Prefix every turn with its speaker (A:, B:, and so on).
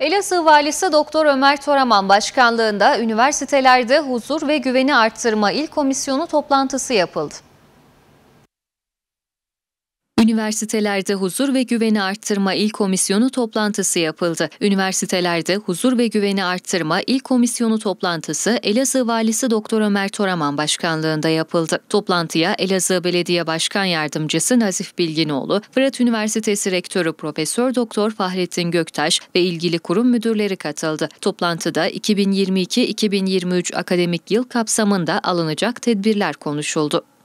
A: Elazığ Valisi Doktor Ömer Toraman başkanlığında üniversitelerde huzur ve güveni arttırma il komisyonu toplantısı yapıldı. Üniversitelerde Huzur ve Güveni Arttırma İl Komisyonu toplantısı yapıldı. Üniversitelerde Huzur ve Güveni Arttırma İl Komisyonu toplantısı Elazığ Valisi Doktor Ömer Toraman başkanlığında yapıldı. Toplantıya Elazığ Belediye Başkan Yardımcısı Nazif Bilginoğlu, Fırat Üniversitesi Rektörü Profesör Doktor Fahrettin Göktaş ve ilgili kurum müdürleri katıldı. Toplantıda 2022-2023 akademik yıl kapsamında alınacak tedbirler konuşuldu.